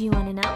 Do you want to know?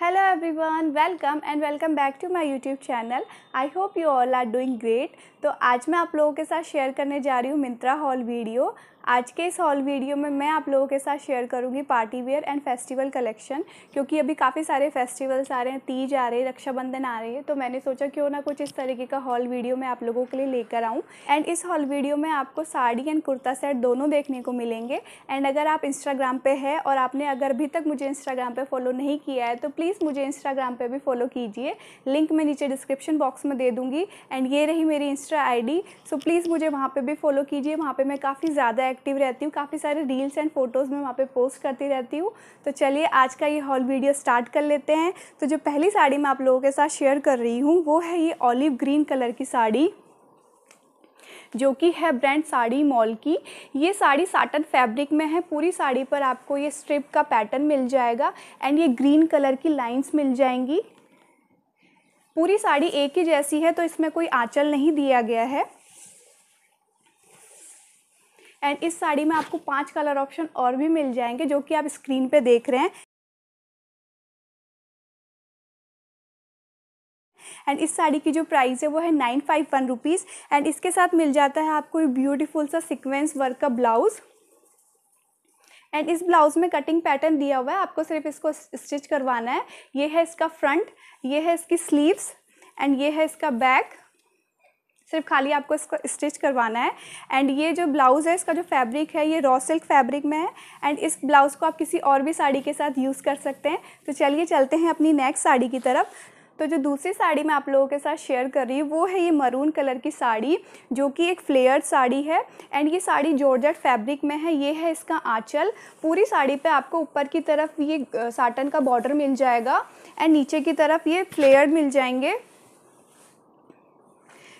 hello everyone welcome and welcome back to my youtube channel i hope you all are doing great तो आज मैं आप लोगों के साथ share करने जा रही हूँ मिंत्रा हॉल वीडियो आज के इस हॉल वीडियो में मैं आप लोगों के साथ शेयर करूँगी party wear and festival collection क्योंकि अभी काफ़ी सारे फेस्टिवल्स आ रहे हैं तीज आ रहे हैं रक्षाबंधन आ रही है तो मैंने सोचा क्यों ना कुछ इस तरीके का हॉल वीडियो मैं आप लोगों के लिए लेकर आऊँ एंड इस हॉल वीडियो में आपको साड़ी एंड कुर्ता सेट दोनों देखने को मिलेंगे एंड अगर आप इंस्टाग्राम पर है और आपने अगर अभी तक मुझे इंस्टाग्राम पर फॉलो नहीं किया है तो प्लीज़ मुझे इंस्टाग्राम पर भी फॉलो कीजिए लिंक मैं नीचे डिस्क्रिप्शन बॉक्स में दे दूँगी एंड ये रही मेरी इंस्टा आई सो प्लीज़ मुझे वहाँ पर भी फॉलो कीजिए वहाँ पर मैं काफ़ी ज़्यादा एक्टिव रहती हूँ काफ़ी सारे रील्स एंड फ़ोटोज़ में वहाँ पे पोस्ट करती रहती हूँ तो चलिए आज का ये हॉल वीडियो स्टार्ट कर लेते हैं तो जो पहली साड़ी मैं आप लोगों के साथ शेयर कर रही हूँ वो है ये ऑलिव ग्रीन कलर की साड़ी जो कि है ब्रांड साड़ी मॉल की ये साड़ी साटन फैब्रिक में है पूरी साड़ी पर आपको ये स्ट्रिप का पैटर्न मिल जाएगा एंड ये ग्रीन कलर की लाइंस मिल जाएंगी पूरी साड़ी एक ही जैसी है तो इसमें कोई आंचल नहीं दिया गया है एंड इस साड़ी में आपको पांच कलर ऑप्शन और भी मिल जाएंगे जो कि आप स्क्रीन पे देख रहे हैं एंड इस साड़ी की जो प्राइस है वो है nine five one rupees and इसके साथ मिल जाता है आपको ब्यूटीफुल सा सिक्वेंस वर्क का ब्लाउज़ एंड इस ब्लाउज़ में कटिंग पैटर्न दिया हुआ है आपको सिर्फ इसको स्टिच करवाना है ये है इसका फ्रंट ये है इसकी स्लीव्स एंड ये है इसका बैक सिर्फ खाली आपको इसको स्टिच करवाना है एंड ये जो ब्लाउज़ है इसका जो फैब्रिक है ये रॉ सिल्क फैब्रिक में है एंड इस ब्लाउज़ को आप किसी और भी साड़ी के साथ यूज़ कर सकते हैं तो चलिए चलते हैं अपनी नेक्स्ट साड़ी की तरफ तो जो दूसरी साड़ी मैं आप लोगों के साथ शेयर कर रही हूँ वो है ये मरून कलर की साड़ी जो कि एक फ्लेयर साड़ी है एंड ये साड़ी जॉर्जेट फैब्रिक में है ये है इसका आँचल पूरी साड़ी पे आपको ऊपर की तरफ ये साटन का बॉर्डर मिल जाएगा एंड नीचे की तरफ ये फ्लेयर मिल जाएंगे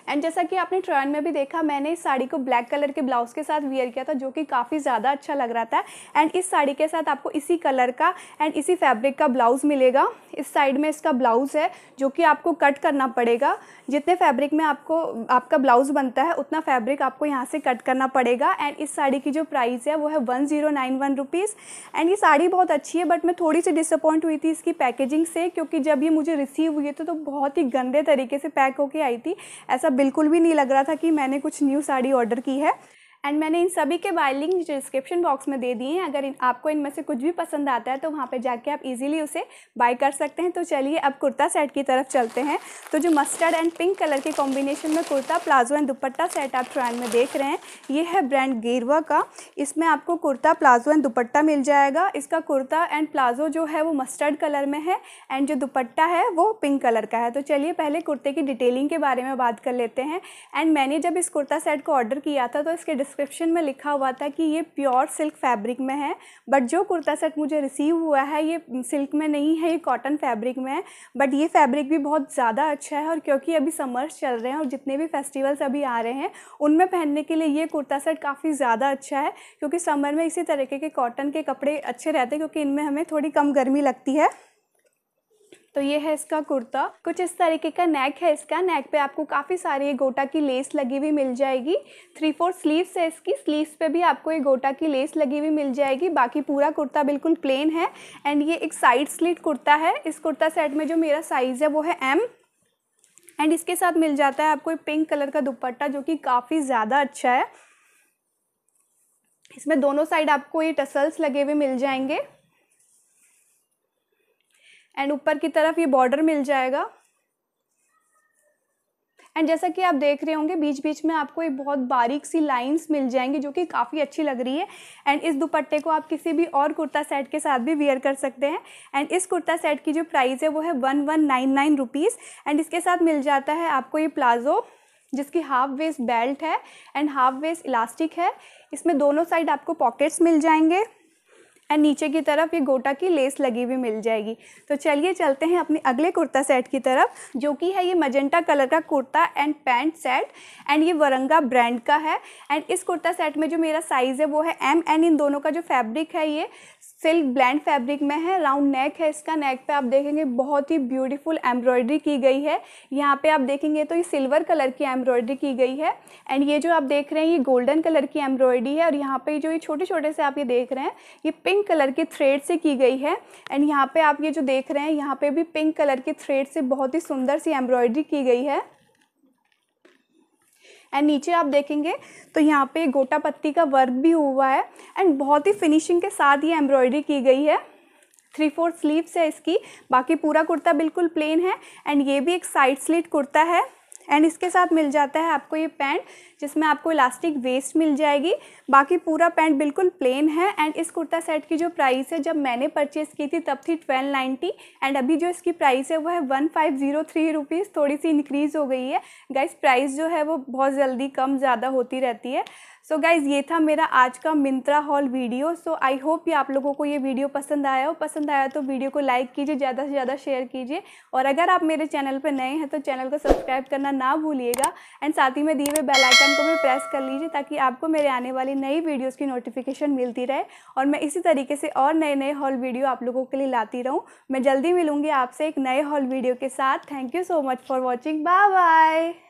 एंड जैसा कि आपने ट्रायल में भी देखा मैंने इस साड़ी को ब्लैक कलर के ब्लाउज़ के साथ वियर किया था जो कि काफ़ी ज़्यादा अच्छा लग रहा था एंड इस साड़ी के साथ आपको इसी कलर का एंड इसी फैब्रिक का ब्लाउज़ मिलेगा इस साइड में इसका ब्लाउज़ है जो कि आपको कट करना पड़ेगा जितने फैब्रिक में आपको आपका ब्लाउज़ बनता है उतना फैब्रिक आपको यहाँ से कट करना पड़ेगा एंड इस साड़ी की जो प्राइस है वो है one zero nine one rupees and ये साड़ी बहुत अच्छी है बट मैं थोड़ी सी डिसअपॉइंट हुई थी इसकी पैकेजिंग से क्योंकि जब ये मुझे रिसीव हुई थी तो बहुत ही गंदे तरीके से पैक होके आई थी ऐसा बिल्कुल भी नहीं लग रहा था कि मैंने कुछ न्यू साड़ी ऑर्डर की है एंड मैंने इन सभी के बाय लिंक डिस्क्रिप्शन बॉक्स में दे दिए हैं अगर इन, आपको इनमें से कुछ भी पसंद आता है तो वहाँ पर जाके आप इजीली उसे बाय कर सकते हैं तो चलिए अब कुर्ता सेट की तरफ चलते हैं तो जो मस्टर्ड एंड पिंक कलर के कॉम्बिनेशन में kurta palazzo and dupatta set आप ट्रायल में देख रहे हैं ये है ब्रांड गेरवा का इसमें आपको कुर्ता प्लाजो एंड दुपट्टा मिल जाएगा इसका कुर्ता एंड प्लाजो जो है वो मस्टर्ड कलर में है एंड जो दुपट्टा है वो पिंक कलर का है तो चलिए पहले कुर्ते की डिटेलिंग के बारे में बात कर लेते हैं एंड मैंने जब इस कुर्ता सेट को ऑर्डर किया था तो इसके डिस्क्रिप्शन में लिखा हुआ था कि ये प्योर सिल्क फैब्रिक में है बट जो कुर्ता सेट मुझे रिसीव हुआ है ये सिल्क में नहीं है ये कॉटन फैब्रिक में है बट ये फैब्रिक भी बहुत ज़्यादा अच्छा है और क्योंकि अभी समर्स चल रहे हैं और जितने भी फेस्टिवल्स अभी आ रहे हैं उनमें पहनने के लिए ये कुर्ता सेट काफ़ी ज़्यादा अच्छा है क्योंकि समर में इसी तरीके के कॉटन के कपड़े अच्छे रहते हैं क्योंकि इनमें हमें थोड़ी कम गर्मी लगती है तो ये है इसका कुर्ता कुछ इस तरीके का नेक है इसका नेक पे आपको काफ़ी सारी ये गोटा की लेस लगी हुई मिल जाएगी थ्री फोर स्लीव्स है इसकी स्लीव्स पे भी आपको ये गोटा की लेस लगी हुई मिल जाएगी बाकी पूरा कुर्ता बिल्कुल प्लेन है एंड ये एक साइड स्लीट कुर्ता है इस कुर्ता सेट में जो मेरा साइज़ है वो है एम एंड इसके साथ मिल जाता है आपको पिंक कलर का दुपट्टा जो कि काफ़ी ज़्यादा अच्छा है इसमें दोनों साइड आपको ये टसल्स लगे हुए मिल जाएंगे एंड ऊपर की तरफ ये बॉर्डर मिल जाएगा एंड जैसा कि आप देख रहे होंगे बीच बीच में आपको एक बहुत बारीक सी लाइंस मिल जाएंगी जो कि काफ़ी अच्छी लग रही है एंड इस दुपट्टे को आप किसी भी और कुर्ता सेट के साथ भी वेयर कर सकते हैं एंड इस कुर्ता सेट की जो प्राइस है वो है one one nine nine rupees and इसके साथ मिल जाता है आपको ये प्लाजो जिसकी हाफ वेस्ट बेल्ट है एंड हाफ वेस्ट इलास्टिक है इसमें दोनों साइड आपको पॉकेट्स मिल जाएंगे एंड नीचे की तरफ ये गोटा की लेस लगी हुई मिल जाएगी तो चलिए चलते हैं अपने अगले कुर्ता सेट की तरफ जो कि है ये मजेंटा कलर का kurta and pant set and ये वरंगा ब्रांड का है एंड इस कुर्ता सेट में जो मेरा साइज़ है वो है एम एंड इन दोनों का जो फैब्रिक है ये सिल्क ब्लैंड फैब्रिक में है राउंड नेक है इसका नेक पे आप देखेंगे बहुत ही ब्यूटीफुल एम्ब्रॉयडरी की गई है यहाँ पे आप देखेंगे तो ये सिल्वर कलर की एम्ब्रॉयडरी की गई है एंड ये जो आप देख रहे हैं ये गोल्डन कलर की एम्ब्रॉयडरी है और यहाँ पे जो ये छोटे छोटे से आप ये देख रहे हैं ये पिंक कलर के थ्रेड से की गई है एंड यहाँ पे आप ये जो देख रहे हैं यहाँ पे भी पिंक कलर के थ्रेड से बहुत ही सुंदर सी एम्ब्रॉयडरी की गई है एंड नीचे आप देखेंगे तो यहाँ पे गोटा पत्ती का वर्क भी हुआ है एंड बहुत ही फिनिशिंग के साथ ये एम्ब्रॉयडरी की गई है थ्री फोर स्लीव्स है इसकी बाकी पूरा कुर्ता बिल्कुल प्लेन है एंड ये भी एक साइड स्लीट कुर्ता है एंड इसके साथ मिल जाता है आपको ये पैंट जिसमें आपको इलास्टिक वेस्ट मिल जाएगी बाकी पूरा पैंट बिल्कुल प्लेन है एंड इस कुर्ता सेट की जो प्राइस है जब मैंने परचेज़ की थी तब थी ट्वेल्व नाइन्टी एंड अभी जो इसकी प्राइस है वो है one five zero three rupees थोड़ी सी इंक्रीज़ हो गई है गाइस प्राइस जो है वो बहुत जल्दी कम ज़्यादा होती रहती है सो so गाइज़ ये था मेरा आज का Myntra haul video so I hope ये आप लोगों को ये वीडियो पसंद आया हो पसंद आया तो वीडियो को लाइक कीजिए ज़्यादा से ज़्यादा शेयर कीजिए और अगर आप मेरे चैनल पर नए हैं तो चैनल को सब्सक्राइब करना ना भूलिएगा एंड साथ ही में दिए हुए आइकन को भी प्रेस कर लीजिए ताकि आपको मेरे आने वाली नई वीडियोज़ की नोटिफिकेशन मिलती रहे और मैं इसी तरीके से और नए नए हॉल वीडियो आप लोगों के लिए लाती रहूँ मैं जल्दी मिलूँगी आपसे एक नए हॉल वीडियो के साथ thank you so much for watching bye bye